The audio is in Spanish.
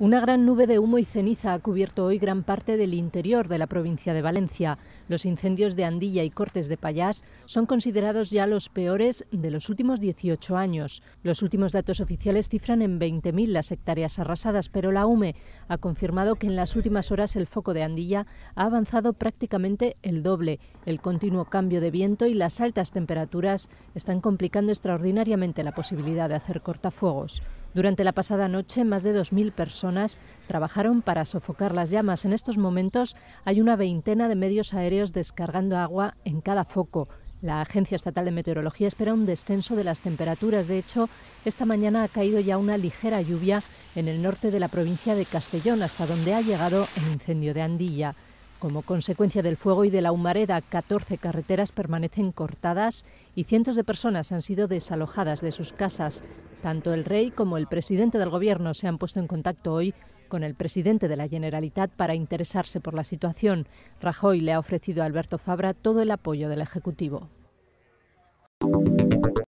Una gran nube de humo y ceniza ha cubierto hoy gran parte del interior de la provincia de Valencia. Los incendios de Andilla y Cortes de Payás son considerados ya los peores de los últimos 18 años. Los últimos datos oficiales cifran en 20.000 las hectáreas arrasadas, pero la UME ha confirmado que en las últimas horas el foco de Andilla ha avanzado prácticamente el doble. El continuo cambio de viento y las altas temperaturas están complicando extraordinariamente la posibilidad de hacer cortafuegos. Durante la pasada noche, más de 2.000 personas trabajaron para sofocar las llamas. En estos momentos hay una veintena de medios aéreos descargando agua en cada foco. La Agencia Estatal de Meteorología espera un descenso de las temperaturas. De hecho, esta mañana ha caído ya una ligera lluvia en el norte de la provincia de Castellón, hasta donde ha llegado el incendio de Andilla. Como consecuencia del fuego y de la humareda, 14 carreteras permanecen cortadas y cientos de personas han sido desalojadas de sus casas. Tanto el rey como el presidente del gobierno se han puesto en contacto hoy con el presidente de la Generalitat para interesarse por la situación. Rajoy le ha ofrecido a Alberto Fabra todo el apoyo del Ejecutivo.